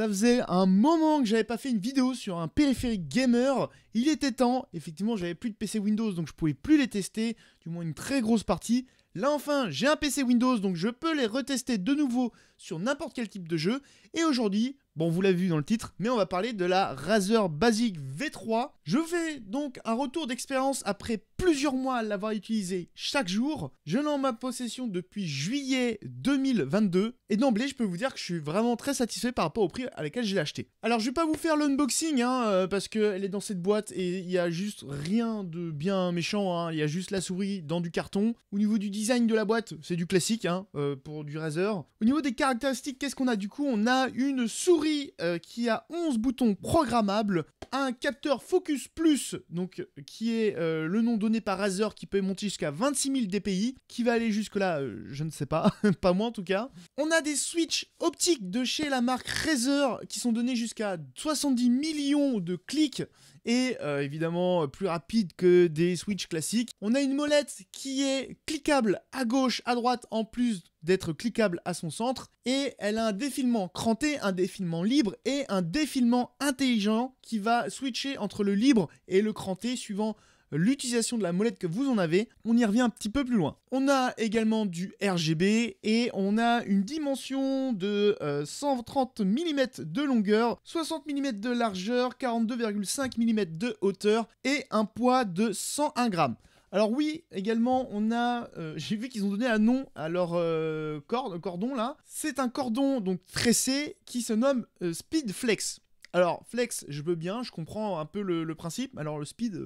Ça faisait un moment que j'avais pas fait une vidéo sur un périphérique gamer. Il était temps. Effectivement, j'avais plus de PC Windows, donc je pouvais plus les tester, du moins une très grosse partie. Là enfin, j'ai un PC Windows, donc je peux les retester de nouveau sur n'importe quel type de jeu. Et aujourd'hui, bon, vous l'avez vu dans le titre, mais on va parler de la Razer Basic V3. Je fais donc un retour d'expérience après plusieurs mois à l'avoir utilisé chaque jour. Je l'ai en ma possession depuis juillet 2022. Et d'emblée, je peux vous dire que je suis vraiment très satisfait par rapport au prix à laquelle je l'ai acheté. Alors, je vais pas vous faire l'unboxing, hein, euh, parce qu'elle est dans cette boîte et il y a juste rien de bien méchant. Hein. Il y a juste la souris dans du carton. Au niveau du design de la boîte, c'est du classique hein, euh, pour du Razer. Au niveau des cartes, qu'est-ce qu'on a du coup On a une souris euh, qui a 11 boutons programmables, un capteur Focus Plus, donc euh, qui est euh, le nom donné par Razer, qui peut monter jusqu'à 26 000 dpi, qui va aller jusque-là, je ne sais pas, pas moi en tout cas. On a des switches optiques de chez la marque Razer qui sont donnés jusqu'à 70 millions de clics et euh, évidemment plus rapide que des Switch classiques. On a une molette qui est cliquable à gauche, à droite, en plus d'être cliquable à son centre, et elle a un défilement cranté, un défilement libre et un défilement intelligent qui va switcher entre le libre et le cranté suivant l'utilisation de la molette que vous en avez. On y revient un petit peu plus loin. On a également du RGB et on a une dimension de 130 euh, mm de longueur, 60 mm de largeur, 42,5 mm de hauteur et un poids de 101 grammes. Alors oui, également, on a, euh, j'ai vu qu'ils ont donné un nom à leur euh, cordon là. C'est un cordon donc tressé qui se nomme Speed Flex. Alors Flex, je veux bien, je comprends un peu le, principe. Alors le Speed,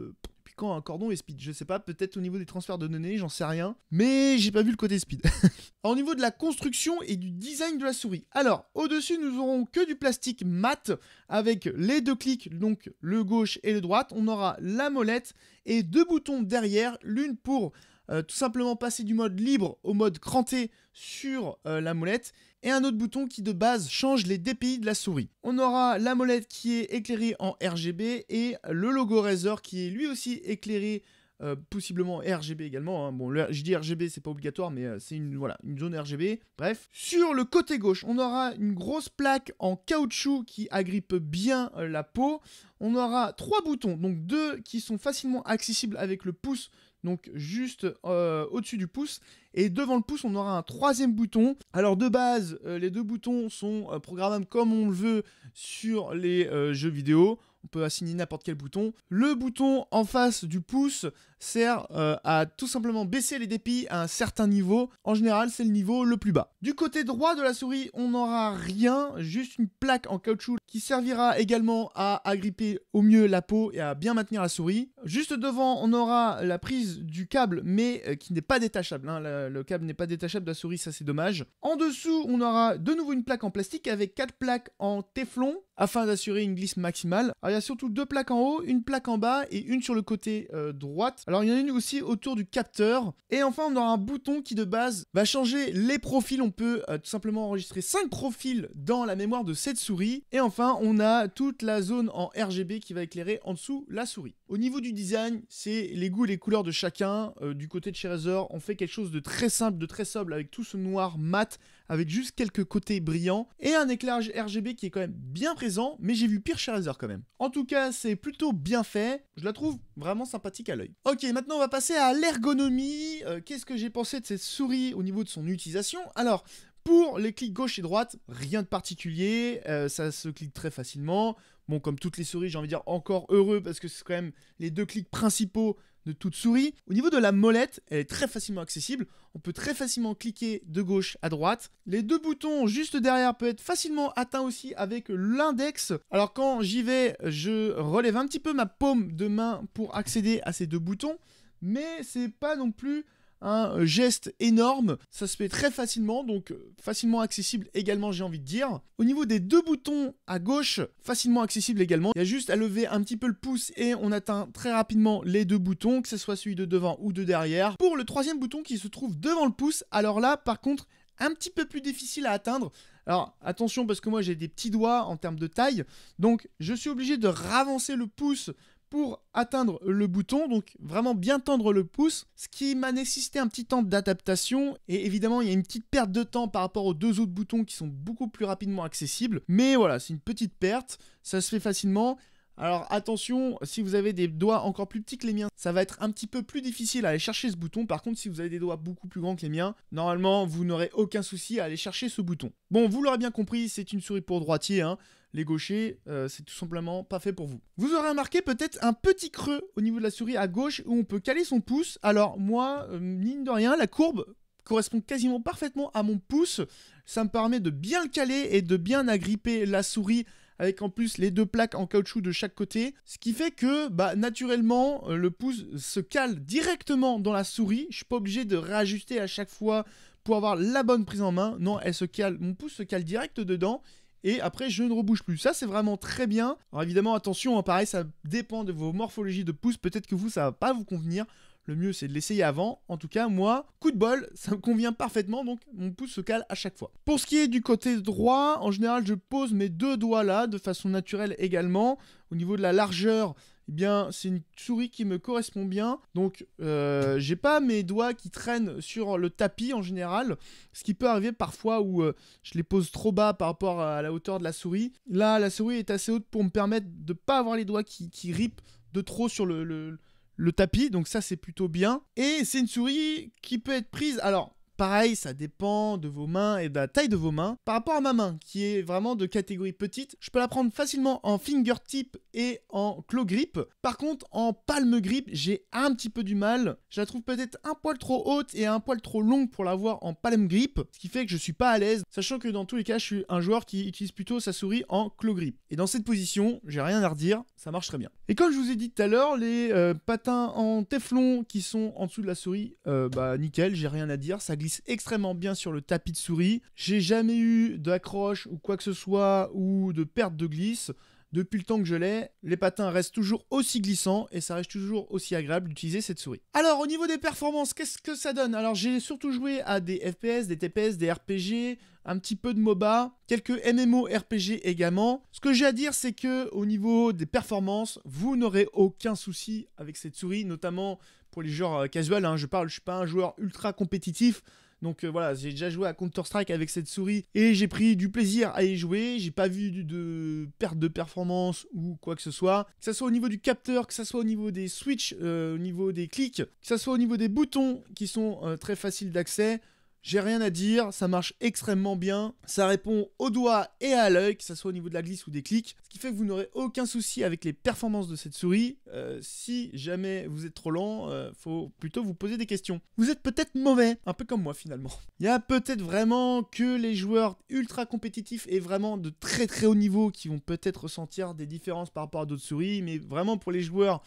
quand un cordon est speed. Je sais pas, peut-être au niveau des transferts de données, j'en sais rien. Mais j'ai pas vu le côté speed. au niveau de la construction et du design de la souris. Alors, au-dessus, nous aurons que du plastique mat avec les deux clics, donc le gauche et le droite. On aura la molette et deux boutons derrière, l'une pour euh, tout simplement passer du mode libre au mode cranté sur euh, la molette, et un autre bouton qui de base change les DPI de la souris. On aura la molette qui est éclairée en RGB et le logo Razer qui est lui aussi éclairé euh, possiblement RGB également. Hein. Bon, je dis RGB, c'est pas obligatoire, mais c'est une, voilà, une zone RGB. Bref. Sur le côté gauche, on aura une grosse plaque en caoutchouc qui agrippe bien la peau. On aura trois boutons, donc deux qui sont facilement accessibles avec le pouce donc juste euh, au-dessus du pouce. Et devant le pouce, on aura un troisième bouton. Alors de base, euh, les deux boutons sont euh, programmables comme on le veut sur les jeux vidéo. On peut assigner n'importe quel bouton. Le bouton en face du pouce sert euh, à tout simplement baisser les dépits à un certain niveau. En général, c'est le niveau le plus bas. Du côté droit de la souris, on n'aura rien, juste une plaque en caoutchouc qui servira également à agripper au mieux la peau et à bien maintenir la souris. Juste devant, on aura la prise du câble, mais euh, qui n'est pas détachable. Hein. Le, câble n'est pas détachable de la souris, ça c'est dommage. En dessous, on aura de nouveau une plaque en plastique avec quatre plaques en téflon afin d'assurer une glisse maximale. il y a surtout deux plaques en haut, une plaque en bas et une sur le côté euh, droit. Alors il y en a une aussi autour du capteur. Et enfin on aura un bouton qui de base va changer les profils. On peut euh, tout simplement enregistrer 5 profils dans la mémoire de cette souris. Et enfin on a toute la zone en RGB qui va éclairer en dessous la souris. Au niveau du design, c'est les goûts et les couleurs de chacun. Euh, du côté de chez on fait quelque chose de très simple, de très sobre avec tout ce noir mat avec juste quelques côtés brillants et un éclairage RGB qui est quand même bien présent, mais j'ai vu pire chez Razer quand même. En tout cas, c'est plutôt bien fait, je la trouve vraiment sympathique à l'œil. Ok, maintenant on va passer à l'ergonomie. Euh, qu'est-ce que j'ai pensé de cette souris au niveau de son utilisation Alors, pour les clics gauche et droite, rien de particulier, euh, ça se clique très facilement. Bon, comme toutes les souris, j'ai envie de dire encore heureux parce que c'est quand même les deux clics principaux de toute souris. Au niveau de la molette, elle est très facilement accessible. On peut très facilement cliquer de gauche à droite. Les deux boutons juste derrière peuvent être facilement atteints aussi avec l'index. Alors quand j'y vais, je relève un petit peu ma paume de main pour accéder à ces deux boutons. Mais c'est pas non plus un euh, geste énorme, ça se fait très facilement, donc euh, facilement accessible également j'ai envie de dire. Au niveau des deux boutons à gauche, facilement accessible également, il y a juste à lever un petit peu le pouce et on atteint très rapidement les deux boutons, que ce soit celui de devant ou de derrière. Pour le troisième bouton qui se trouve devant le pouce, alors là par contre un petit peu plus difficile à atteindre, alors attention parce que moi j'ai des petits doigts en termes de taille, donc je suis obligé de ravancer le pouce pour atteindre le bouton, donc vraiment bien tendre le pouce, ce qui m'a nécessité un petit temps d'adaptation, et évidemment il y a une petite perte de temps par rapport aux deux autres boutons qui sont beaucoup plus rapidement accessibles, mais voilà, c'est une petite perte, ça se fait facilement, alors attention, si vous avez des doigts encore plus petits que les miens, ça va être un petit peu plus difficile à aller chercher ce bouton. Par contre, si vous avez des doigts beaucoup plus grands que les miens, normalement, vous n'aurez aucun souci à aller chercher ce bouton. Bon, vous l'aurez bien compris, c'est une souris pour droitier. Hein les gauchers, euh, c'est tout simplement pas fait pour vous. Vous aurez remarqué peut-être un petit creux au niveau de la souris à gauche où on peut caler son pouce. Alors moi, euh, mine de rien, la courbe correspond quasiment parfaitement à mon pouce. Ça me permet de bien le caler et de bien agripper la souris avec en plus les deux plaques en caoutchouc de chaque côté, ce qui fait que bah, naturellement euh, le pouce se cale directement dans la souris, je suis pas obligé de réajuster à chaque fois pour avoir la bonne prise en main, non elle se cale, mon pouce se cale direct dedans et après je ne rebouche plus. Ça c'est vraiment très bien. Alors évidemment attention, hein, pareil ça dépend de vos morphologies de pouce, peut-être que vous ça va pas vous convenir. Le mieux c'est de l'essayer avant. En tout cas, moi, coup de bol, ça me convient parfaitement, donc mon pouce se cale à chaque fois. Pour ce qui est du côté droit, en général je pose mes deux doigts là, de façon naturelle également. Au niveau de la largeur, eh bien, c'est une souris qui me correspond bien. Donc, euh, j'ai pas mes doigts qui traînent sur le tapis en général. Ce qui peut arriver parfois où euh, je les pose trop bas par rapport à la hauteur de la souris. Là, la souris est assez haute pour me permettre de pas avoir les doigts qui, ripent de trop sur le, le tapis. Donc, ça, c'est plutôt bien. Et c'est une souris qui peut être prise. Alors, Pareil, ça dépend de vos mains et de la taille de vos mains. Par rapport à ma main, qui est vraiment de catégorie petite, je peux la prendre facilement en fingertip et en claw grip. Par contre, en palme grip, j'ai un petit peu du mal. Je la trouve peut-être un poil trop haute et un poil trop longue pour l'avoir en palme grip, ce qui fait que je suis pas à l'aise, sachant que dans tous les cas, je suis un joueur qui utilise plutôt sa souris en claw grip. Et dans cette position, j'ai rien à redire, ça marche très bien. Et comme je vous ai dit tout à l'heure, les euh, patins en Teflon qui sont en dessous de la souris, euh, bah nickel, j'ai rien à dire, ça glisse extrêmement bien sur le tapis de souris. J'ai jamais eu d'accroche ou quoi que ce soit ou de perte de glisse. Depuis le temps que je l'ai, les patins restent toujours aussi glissants et ça reste toujours aussi agréable d'utiliser cette souris. Alors au niveau des performances, qu'est-ce que ça donne Alors j'ai surtout joué à des FPS, des TPS, des RPG, un petit peu de MOBA, quelques MMO RPG également. Ce que j'ai à dire, c'est que au niveau des performances, vous n'aurez aucun souci avec cette souris, notamment pour les joueurs euh, casual. Hein. Je parle, je suis pas un joueur ultra compétitif. Donc euh, voilà, j'ai déjà joué à Counter-Strike avec cette souris et j'ai pris du plaisir à y jouer. J'ai pas vu de, perte de performance ou quoi que ce soit. Que ça soit au niveau du capteur, que ce soit au niveau des switches, euh, au niveau des clics, que ce soit au niveau des boutons qui sont euh, très faciles d'accès. J'ai rien à dire, ça marche extrêmement bien, ça répond au doigt et à l'œil, que ce soit au niveau de la glisse ou des clics, ce qui fait que vous n'aurez aucun souci avec les performances de cette souris. Euh, si jamais vous êtes trop lent, il euh, faut plutôt vous poser des questions. Vous êtes peut-être mauvais, un peu comme moi finalement. Il y a peut-être vraiment que les joueurs ultra compétitifs et vraiment de très très haut niveau qui vont peut-être ressentir des différences par rapport à d'autres souris, mais vraiment pour les joueurs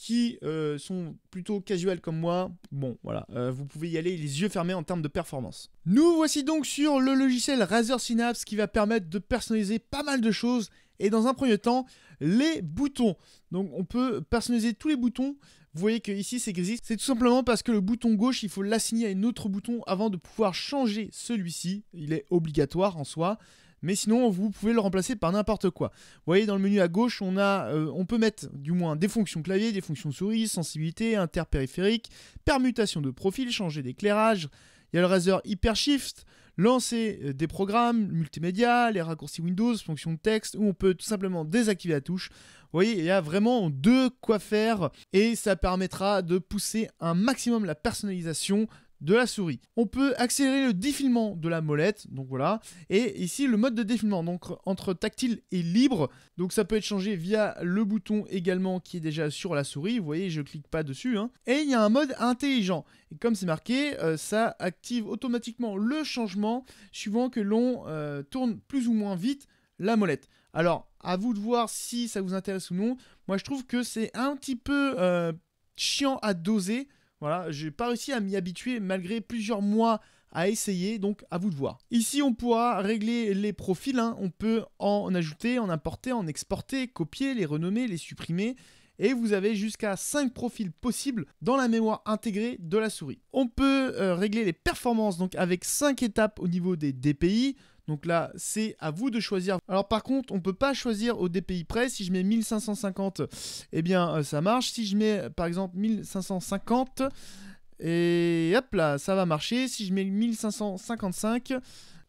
qui euh, sont plutôt casuels comme moi, bon voilà, euh, vous pouvez y aller les yeux fermés en termes de performance. Nous voici donc sur le logiciel Razer Synapse qui va permettre de personnaliser pas mal de choses et dans un premier temps les boutons. Donc on peut personnaliser tous les boutons. Vous voyez que ici c'est gris. C'est tout simplement parce que le bouton gauche, il faut l'assigner à un autre bouton avant de pouvoir changer celui-ci. Il est obligatoire en soi mais sinon vous pouvez le remplacer par n'importe quoi. Vous voyez dans le menu à gauche, on, a, euh, on peut mettre du moins des fonctions clavier, des fonctions souris, sensibilité, interpériphérique, permutation de profil, changer d'éclairage, il y a le Razer Hypershift, lancer euh, des programmes multimédia, les raccourcis Windows, fonctions de texte, où on peut tout simplement désactiver la touche. Vous voyez, il y a vraiment de quoi faire et ça permettra de pousser un maximum la personnalisation de la souris. On peut accélérer le défilement de la molette, donc voilà. Et ici le mode de défilement, donc entre tactile et libre. Donc ça peut être changé via le bouton également qui est déjà sur la souris. Vous voyez, je clique pas dessus. Hein. Et il y a un mode intelligent. comme c'est marqué, euh, ça active automatiquement le changement suivant que l'on euh, tourne plus ou moins vite la molette. Alors, à vous de voir si ça vous intéresse ou non. Moi, je trouve que c'est un petit peu euh, chiant à doser voilà, j'ai pas réussi à m'y habituer malgré plusieurs mois à essayer, donc à vous de voir. Ici, on pourra régler les profils, hein. on peut en ajouter, en importer, en exporter, copier, les renommer, les supprimer, et vous avez jusqu'à 5 profils possibles dans la mémoire intégrée de la souris. On peut euh, régler les performances donc avec 5 étapes au niveau des DPI. Donc là, c'est à vous de choisir. Alors par contre, on ne peut pas choisir au DPI près. Si je mets 1550, eh bien euh, ça marche. Si je mets par exemple 1550, et hop là, ça va marcher. Si je mets 1555,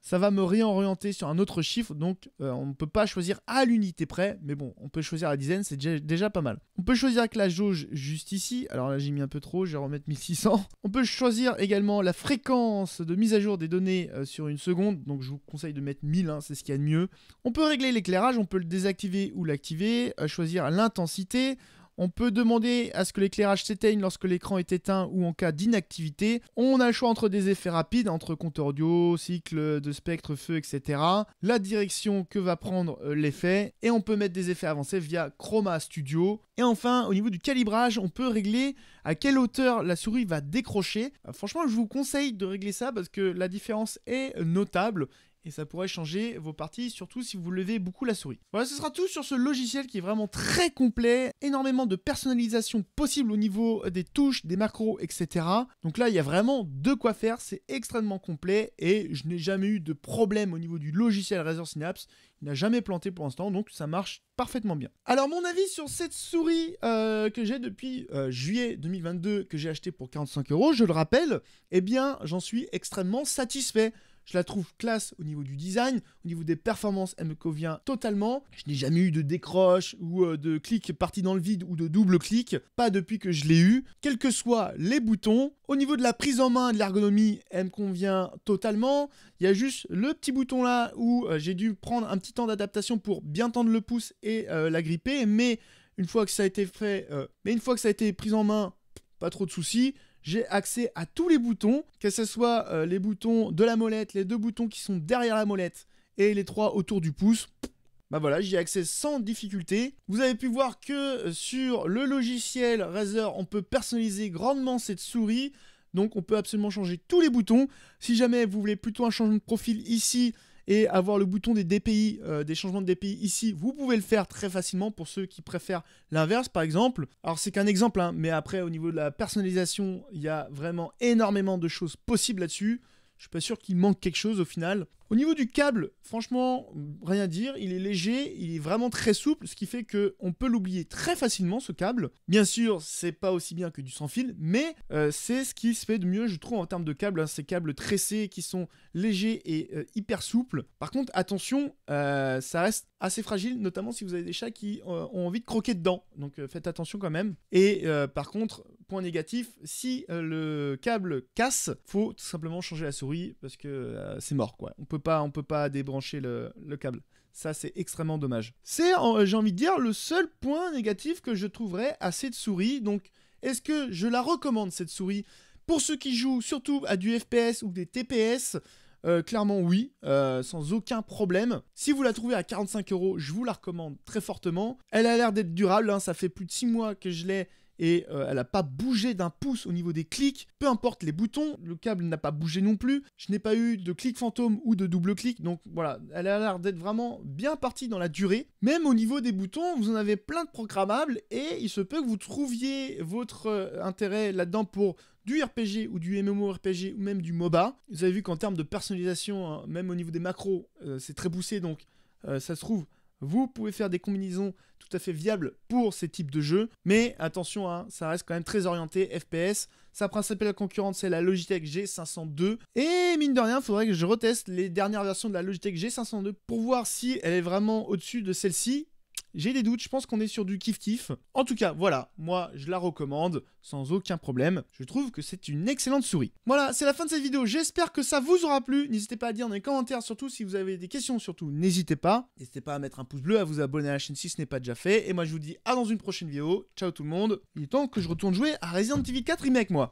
ça va me réorienter sur un autre chiffre. Donc, euh, on ne peut pas choisir à l'unité près, mais bon, on peut choisir la dizaine, c'est déjà, pas mal. On peut choisir avec la jauge juste ici. Alors là, j'ai mis un peu trop, je vais remettre 1600. On peut choisir également la fréquence de mise à jour des données euh, sur une seconde. Donc, je vous conseille de mettre 1000, hein, c'est ce qu'il y a de mieux. On peut régler l'éclairage, on peut le désactiver ou l'activer, choisir l'intensité. On peut demander à ce que l'éclairage s'éteigne lorsque l'écran est éteint ou en cas d'inactivité. On a le choix entre des effets rapides, entre compte audio, cycle de spectre, feu, etc. La direction que va prendre euh, l'effet. Et on peut mettre des effets avancés via Chroma Studio. Et enfin, au niveau du calibrage, on peut régler à quelle hauteur la souris va décrocher. Euh, franchement, je vous conseille de régler ça parce que la différence est notable et ça pourrait changer vos parties, surtout si vous levez beaucoup la souris. Voilà, ce sera tout sur ce logiciel qui est vraiment très complet, énormément de personnalisation possible au niveau des touches, des macros, etc. Donc là, il y a vraiment de quoi faire, c'est extrêmement complet et je n'ai jamais eu de problème au niveau du logiciel Razer Synapse. Il n'a jamais planté pour l'instant, donc ça marche parfaitement bien. Alors mon avis sur cette souris euh, que j'ai depuis euh, juillet 2022 que j'ai acheté pour 45 euros, je le rappelle, eh bien j'en suis extrêmement satisfait. Je la trouve classe au niveau du design, au niveau des performances, elle me convient totalement. Je n'ai jamais eu de décroche ou euh, de clic parti dans le vide ou de double clic, pas depuis que je l'ai eu. Quels que soient les boutons, au niveau de la prise en main de l'ergonomie, elle me convient totalement. Il y a juste le petit bouton là où euh, j'ai dû prendre un petit temps d'adaptation pour bien tendre le pouce et euh, la gripper, mais une fois que ça a été fait, mais une fois que ça a été pris en main, pas trop de soucis j'ai accès à tous les boutons, que ce soit euh, les boutons de la molette, les deux boutons qui sont derrière la molette et les trois autour du pouce. Bah voilà, j'y ai accès sans difficulté. Vous avez pu voir que euh, sur le logiciel Razer, on peut personnaliser grandement cette souris. Donc on peut absolument changer tous les boutons. Si jamais vous voulez plutôt un changement de profil ici, et avoir le bouton des DPI, euh, des changements de DPI ici, vous pouvez le faire très facilement pour ceux qui préfèrent l'inverse par exemple. Alors c'est qu'un exemple, hein, mais après au niveau de la personnalisation, il y a vraiment énormément de choses possibles là-dessus. Je suis pas sûr qu'il manque quelque chose au final. Au niveau du câble, franchement, rien à dire. Il est léger, il est vraiment très souple, ce qui fait que on peut l'oublier très facilement ce câble. Bien sûr, c'est pas aussi bien que du sans fil, mais euh, c'est ce qui se fait de mieux, je trouve, en termes de câble. Hein. ces câbles tressés qui sont légers et euh, hyper souples. Par contre, attention, euh, ça reste assez fragile, notamment si vous avez des chats qui ont envie de croquer dedans. Donc faites attention quand même. Et par contre, point négatif, si euh, le câble casse, faut tout simplement changer la souris parce que euh, c'est mort quoi. On peut pas, on peut pas débrancher le, câble. Ça, c'est extrêmement dommage. C'est, euh, j'ai envie de dire, le seul point négatif que je trouverais à cette souris. Donc, est-ce que je la recommande cette souris Pour ceux qui jouent surtout à du FPS ou des TPS, clairement oui, sans aucun problème. Si vous la trouvez à 45 euros, je vous la recommande très fortement. Elle a l'air d'être durable, hein. ça fait plus de 6 mois que je l'ai et euh, elle n'a pas bougé d'un pouce au niveau des clics. Peu importe les boutons, le câble n'a pas bougé non plus. Je n'ai pas eu de clic fantôme ou de double clic. Donc voilà, elle a l'air d'être vraiment bien partie dans la durée. Même au niveau des boutons, vous en avez plein de programmables et il se peut que vous trouviez votre euh, intérêt là-dedans pour du RPG ou du MMORPG ou même du MOBA. Vous avez vu qu'en termes de personnalisation, hein, même au niveau des macros, euh, c'est très poussé. Donc ça se trouve, vous pouvez faire des combinaisons tout à fait viables pour ces types de jeux, mais attention, hein, ça reste quand même très orienté FPS. Sa principale concurrente, c'est la Logitech G502. Et mine de rien, il faudrait que je reteste les dernières versions de la Logitech G502 pour voir si elle est vraiment au-dessus de celle-ci. J'ai des doutes, je pense qu'on est sur du kiff-kiff. En tout cas, voilà, moi je la recommande sans aucun problème. Je trouve que c'est une excellente souris. Voilà, c'est la fin de cette vidéo. J'espère que ça vous aura plu. N'hésitez pas à dire dans les commentaires, surtout si vous avez des questions, surtout n'hésitez pas. N'hésitez pas à mettre un pouce bleu, à vous abonner à la chaîne si ce n'est pas déjà fait. Et moi je vous dis à dans une prochaine vidéo. Ciao tout le monde. Il est temps que je retourne jouer à Resident Evil 4 Remake, moi.